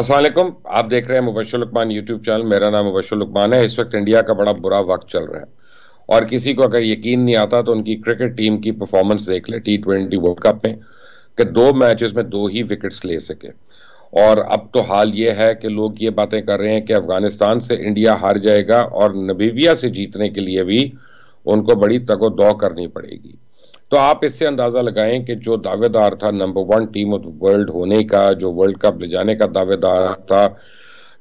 असलम आप देख रहे हैं मुबशर लकमान यूट्यूब चैनल मेरा नाम मुबशर लकमान है इस वक्त इंडिया का बड़ा बुरा वक्त चल रहा है और किसी को अगर यकीन नहीं आता तो उनकी क्रिकेट टीम की परफॉर्मेंस देख ले टी ट्वेंटी वर्ल्ड कप में कि दो मैचेस में दो ही विकेट्स ले सके और अब तो हाल ये है कि लोग ये बातें कर रहे हैं कि अफगानिस्तान से इंडिया हार जाएगा और नबीबिया से जीतने के लिए भी उनको बड़ी तगो करनी पड़ेगी तो आप इससे अंदाजा लगाएं कि जो दावेदार था number one team of world होने का जो वर्ल्ड कप ले जाने का दावेदार था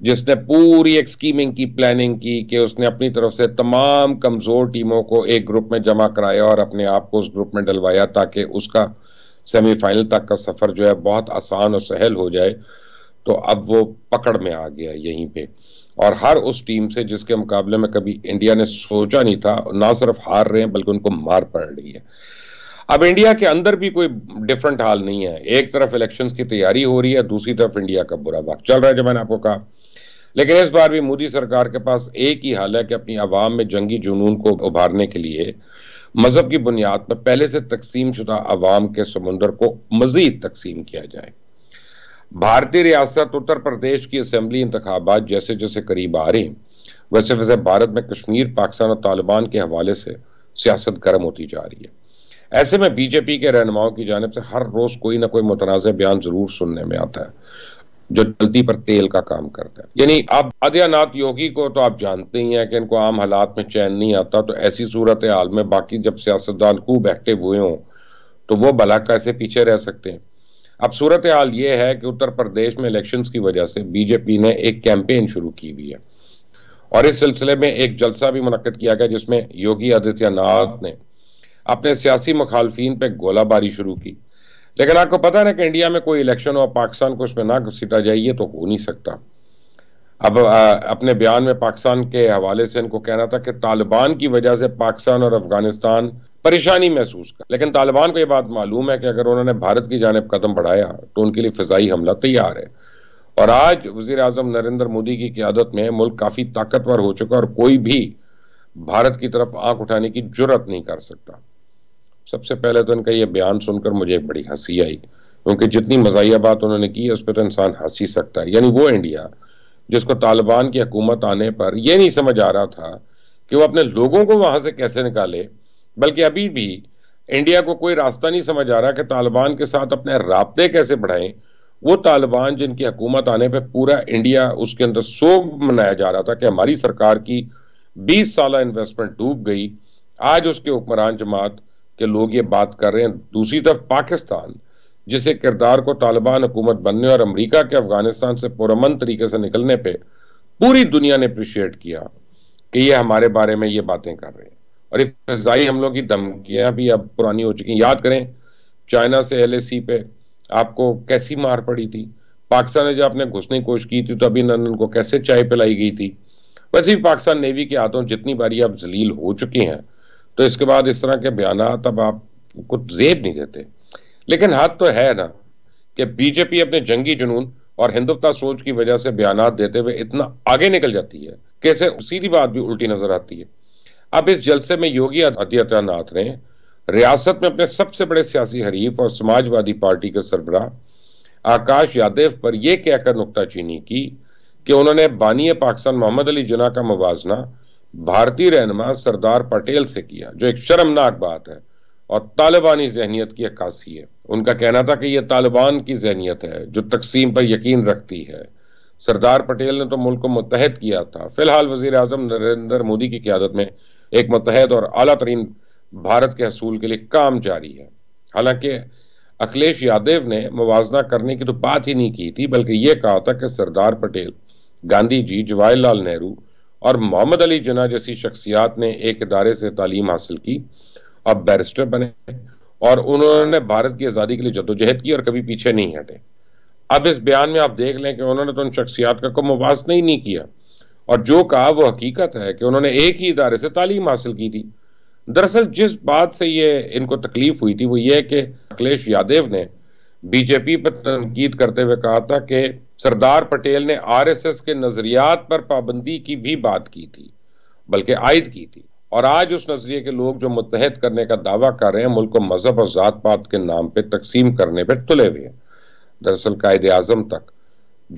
जिसने पूरी एक स्कीमिंग की प्लानिंग की कि उसने अपनी तरफ से तमाम कमजोर टीमों को एक ग्रुप में जमा कराया और अपने आप को उस ग्रुप में डलवाया ताकि उसका सेमीफाइनल तक का सफर जो है बहुत आसान और सहल हो जाए तो अब वो पकड़ में आ गया यहीं पे और हर उस टीम से जिसके मुकाबले में कभी इंडिया ने सोचा नहीं था ना सिर्फ हार रहे हैं बल्कि उनको मार पड़ रही है अब इंडिया के अंदर भी कोई डिफरेंट हाल नहीं है एक तरफ इलेक्शन की तैयारी हो रही है दूसरी तरफ इंडिया का बुरा वक्त चल रहा है जो मैंने आपको कहा लेकिन इस बार भी मोदी सरकार के पास एक ही हाल है कि अपनी आवाम में जंगी जुनून को उभारने के लिए मजहब की बुनियाद पर पहले से तकसीम शुदा आवाम के समुंदर को मजीद तकसीम किया जाए भारतीय रियासत उत्तर प्रदेश की असम्बली इंतबात जैसे जैसे करीब आ रही वैसे वैसे भारत में कश्मीर पाकिस्तान और तालिबान के हवाले से सियासत गर्म होती जा रही है ऐसे में बीजेपी के रहनुमाओं की जानब से हर रोज कोई ना कोई मुतनाज़ बयान जरूर सुनने में आता है जो जल्दी पर तेल का काम करता है यानी आप आदित्यनाथ योगी को तो आप जानते ही हैं कि इनको आम हालात में चैन नहीं आता तो ऐसी सूरत हाल में बाकी जब सियासतदान खूब एक्टिव हुए हों तो वो भला कैसे पीछे रह सकते हैं अब सूरत हाल ये है कि उत्तर प्रदेश में इलेक्शंस की वजह से बीजेपी ने एक कैंपेन शुरू की हुई है और इस सिलसिले में एक जलसा भी मुनद किया गया जिसमें योगी आदित्यनाथ ने अपने सियासी मुखालफन पर गोलाबारी शुरू की लेकिन आपको पता ना कि इंडिया में कोई इलेक्शन हो पाकिस्तान को उसमें ना सीटा जाइए तो हो नहीं सकता अब आ, अपने बयान में पाकिस्तान के हवाले से इनको कहना था कि तालिबान की वजह से पाकिस्तान और अफगानिस्तान परेशानी महसूस कर लेकिन तालिबान को यह बात मालूम है कि अगर उन्होंने भारत की जानब कदम बढ़ाया तो उनके लिए फ़जाई हमला तैयार है और आज वजी अजम नरेंद्र मोदी की क्यादत में मुल्क काफ़ी ताकतवर हो चुका और कोई भी भारत की तरफ आंख उठाने की जरूरत नहीं कर सकता सबसे पहले तो इनका ये बयान सुनकर मुझे एक बड़ी हंसी आई क्योंकि जितनी मजाया बात उन्होंने की उस पर तो इंसान हंस ही सकता है यानी वो इंडिया जिसको तालिबान की हकूमत आने पर यह नहीं समझ आ रहा था कि वो अपने लोगों को वहां से कैसे निकाले बल्कि अभी भी इंडिया को कोई रास्ता नहीं समझ आ रहा कि तालिबान के साथ अपने रबते कैसे बढ़ाएं वो तालिबान जिनकी हकूमत आने पर पूरा इंडिया उसके अंदर सोग मनाया जा रहा था कि हमारी सरकार की बीस साल इन्वेस्टमेंट डूब गई आज उसके हुक्मरान जमात कि लोग ये बात कर रहे हैं दूसरी तरफ पाकिस्तान जिसे किरदार को तालिबान हुकूमत बनने और अमरीका के अफगानिस्तान से पुरमन तरीके से निकलने पर पूरी दुनिया ने अप्रिशिएट किया कि ये हमारे बारे में ये बातें कर रहे हैं और फजाई हमलों की धमकियां भी अब पुरानी हो चुकी याद करें चाइना से एल पे आपको कैसी मार पड़ी थी पाकिस्तान ने जब आपने घुसने की कोशिश की थी तो अभी नंदन को कैसे चाय पिलाई गई थी वैसे भी पाकिस्तान नेवी के हाथों जितनी बारी आप जलील हो चुके हैं तो इसके बाद इस तरह के बयान अब आप कुछ जेब नहीं देते लेकिन हाथ तो है ना कि बीजेपी अपने जंगी जुनून और हिंदुत्ता सोच की वजह से बयान देते हुए इतना आगे निकल जाती है कैसे सीधी बात भी उल्टी नजर आती है अब इस जलसे में योगी आदित्यनाथ ने रियासत में अपने सबसे बड़े सियासी हरीफ और समाजवादी पार्टी के सरबराह आकाश यादव पर यह कहकर नुकताचीनी की कि उन्होंने बानी पाकिस्तान मोहम्मद अली जना का मुवजना भारतीय रहनमा सरदार पटेल से किया जो एक शर्मनाक बात है और तालिबानी जहनीत की अक्सी है उनका कहना था कि यह तालिबान की जहनीत है जो तकसीम पर यकीन रखती है सरदार पटेल ने तो मुल्क को मुतहद किया था फिलहाल वजीर अजम नरेंद्र मोदी की क्यादत में एक मुतहद और अला तरीन भारत के असूल के लिए काम जारी है हालांकि अखिलेश यादव ने मुजना करने की तो बात ही नहीं की थी बल्कि यह कहा था कि सरदार पटेल गांधी जी जवाहरलाल नेहरू और मोहम्मद अली जना जैसी शख्सियात ने एक इदारे से तालीम हासिल की अब बैरिस्टर बने और उन्होंने भारत की आज़ादी के लिए जदोजहद की और कभी पीछे नहीं हटे अब इस बयान में आप देख लें कि उन्होंने तो उन शख्सियात का कोई मुबासना ही नहीं किया और जो कहा वो हकीकत है कि उन्होंने एक ही इदारे से तालीम हासिल की थी दरअसल जिस बात से ये इनको तकलीफ हुई थी वो ये कि अखिलेश यादव ने बीजेपी पर तनकीद करते हुए कहा था कि सरदार पटेल ने आरएसएस के नज़रियात पर पाबंदी की भी बात की थी बल्कि आयद की थी और आज उस नज़रिए के लोग जो मुतहद करने का दावा कर रहे हैं मुल्क को मजहब और ज़ात पात के नाम पर तकसीम करने पर तुले हुए हैं दरअसल कायद आजम तक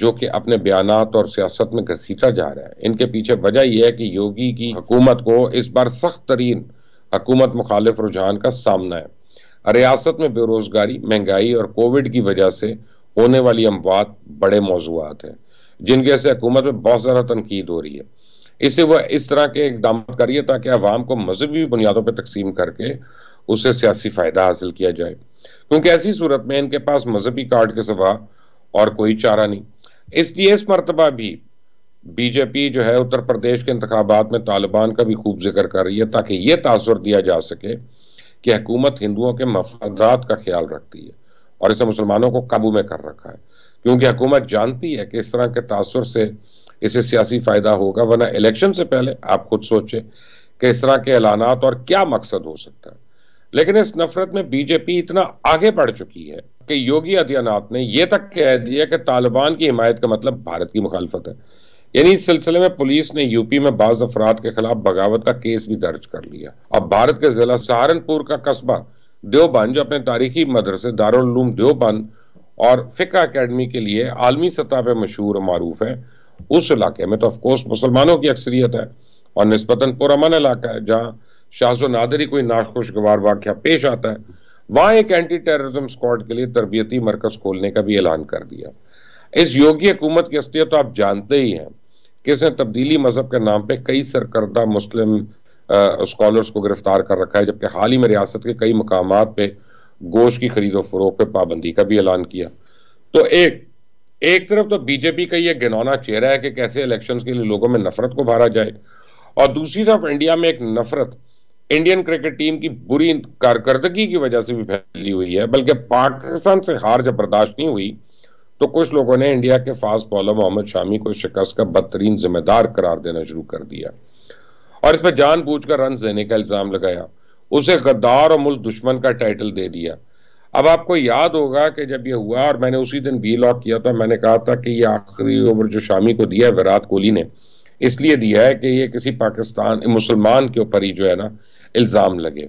जो कि अपने बयान और सियासत में घसीटा जा रहा है इनके पीछे वजह यह है कि योगी की हकूमत को इस बार सख्त तरीन हकूमत मुखालिफ रुझान का सामना है रियासत में बेरोजगारी महंगाई और कोविड की वजह से होने वाली अमवात बड़े मौजूद हैं जिनके से हुकूमत में बहुत ज़्यादा तनकीद हो रही है इसे वह इस तरह के इकदाम करिए ताकि अवाम को मजहबी बुनियादों पर तकसीम करके उसे सियासी फ़ायदा हासिल किया जाए क्योंकि ऐसी सूरत में इनके पास मजहबी कार्ड के सिवा और कोई चारा नहीं इसलिए इस मरतबा भी बीजेपी जो है उत्तर प्रदेश के इंतबात में तालिबान का भी खूब जिक्र कर रही है ताकि यह तासर दिया जा सके कि हकूमत हिंदुओं के मफादात का ख्याल रखती है और इसे मुसलमानों को काबू में कर रखा है क्योंकि हुकूमत जानती है कि इस तरह के तासर से इसे सियासी फ़ायदा होगा वरना इलेक्शन से पहले आप खुद सोचें कि इस तरह के ऐलाना और क्या मकसद हो सकता है लेकिन इस नफरत में बीजेपी इतना आगे बढ़ चुकी है कि योगी आदित्यनाथ ने यह तक कह दिया कि तालिबान की हिमायत का मतलब भारत की मुखालफत है यानी इस सिलसिले में पुलिस ने यूपी में बाज अफराद के खिलाफ बगावत का केस भी दर्ज कर लिया अब भारत के जिला सहारनपुर का कस्बा देवबंद जो अपने तारीखी मदरसे दारूम देवबंद और फ़िका अकेडमी के लिए आलमी सतह पर मशहूर मरूफ है उस इलाके में तो ऑफकोर्स मुसलमानों की अक्सरियत है और नस्बता पुरमन इलाका है जहाँ शाहजो नादरी कोई नाखुशगवार वाक्य पेश आता है वहाँ एक एंटी टेररिज्म स्कॉड के लिए तरबियती मरकज़ खोलने का भी ऐलान कर दिया इस योगी हुकूमत की असलियत तो आप जानते ही हैं कि इसने तब्दीली मजहब के नाम पर कई सरकर्दा मुस्लिम स्कॉलर्स को गिरफ्तार कर रखा है जबकि हाल ही में रियासत के कई मकाम पे गोश्त की खरीदो फरोख पे पाबंदी का भी ऐलान किया तो एक एक तरफ तो बीजेपी का यह गिनौना चेहरा है कि कैसे इलेक्शन के लिए लोगों में नफरत को भारा जाए और दूसरी तरफ इंडिया में एक नफरत इंडियन क्रिकेट टीम की बुरी कारकर्दगी की वजह से भी फैली हुई है बल्कि पाकिस्तान से हार जब बर्दाश्त नहीं हुई तो कुछ लोगों ने इंडिया के फास्ट बॉलर मोहम्मद शामी को शिकस्त का बदतरीन जिम्मेदार करार देना शुरू कर दिया और इसमें कर रन देने का इल्ज़ाम लगाया उसे गद्दार और मुल्क दुश्मन का टाइटल दे दिया अब आपको याद होगा कि जब यह हुआ और मैंने उसी दिन बी लॉक किया था तो मैंने कहा था कि ये आखिरी ओवर जो शामी को दिया है विराट कोहली ने इसलिए दिया है कि ये किसी पाकिस्तान मुसलमान के ऊपर ही जो है ना इल्ज़ाम लगे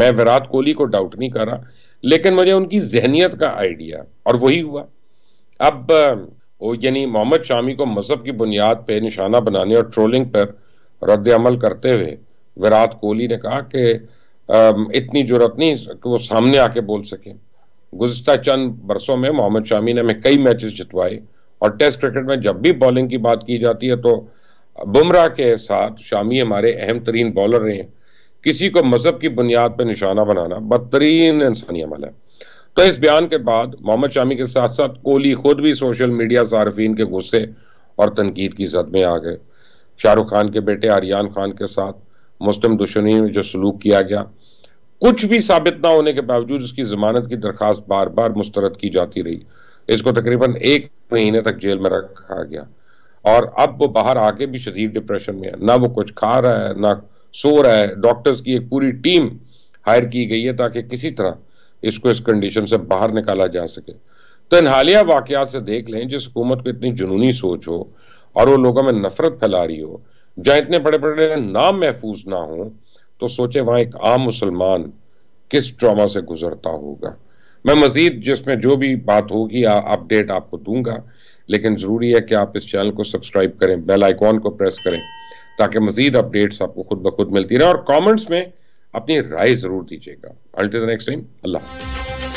मैं विराट कोहली को डाउट नहीं कर रहा लेकिन मुझे उनकी जहनीत का आइडिया और वही हुआ अब यानी मोहम्मद शामी को मजहब की बुनियाद पर निशाना बनाने और ट्रोलिंग पर रद्द अमल करते हुए विराट कोहली ने कहा कि इतनी जरूरत नहीं कि वो सामने आके बोल सके गुजशत चंद बरसों में मोहम्मद शामी ने हमें कई मैचेस जितवाए और टेस्ट क्रिकेट में जब भी बॉलिंग की बात की जाती है तो बुमराह के साथ शामी हमारे अहम तरीन बॉलर रहे हैं किसी को मजहब की बुनियाद पर निशाना बनाना बदतरीन इंसानी अमल है तो इस बयान के बाद मोहम्मद शामी के साथ साथ कोहली खुद भी सोशल मीडिया सार्फिन के गुस्से और तनकीद की जद में आ गए शाहरुख खान के बेटे आर्यन खान के साथ मुस्लिम दुश्मनी में जो सलूक किया गया कुछ भी साबित ना होने के बावजूद उसकी जमानत की दरखास्त बार बार मुस्तरद की जाती रही इसको तकरीबन एक महीने तक जेल में रखा गया और अब वो बाहर आके भी शदीद डिप्रेशन में है ना वो कुछ खा रहा है ना सो रहा है डॉक्टर्स की एक पूरी टीम हायर की गई है ताकि किसी तरह इसको इस कंडीशन से बाहर निकाला जा सके तो इन हालिया वाकयात से देख लें जिस हुकूमत को इतनी जुनूनी सोच हो और वो लोगों में नफरत फैला रही हो जहां इतने बड़े बड़े नाम महफूज ना हो तो सोचे वहां एक आम मुसलमान किस ट्रामा से गुजरता होगा मैं मजीद जिसमें जो भी बात होगी अपडेट आपको दूंगा लेकिन ज़रूरी है कि आप इस चैनल को सब्सक्राइब करें बेल आइकॉन को प्रेस करें ताकि मजीद अपडेट्स आपको खुद ब खुद मिलती रहे और कमेंट्स में अपनी राय ज़रूर दीजिएगा अल्टी द नेक्स्ट टाइम अल्लाह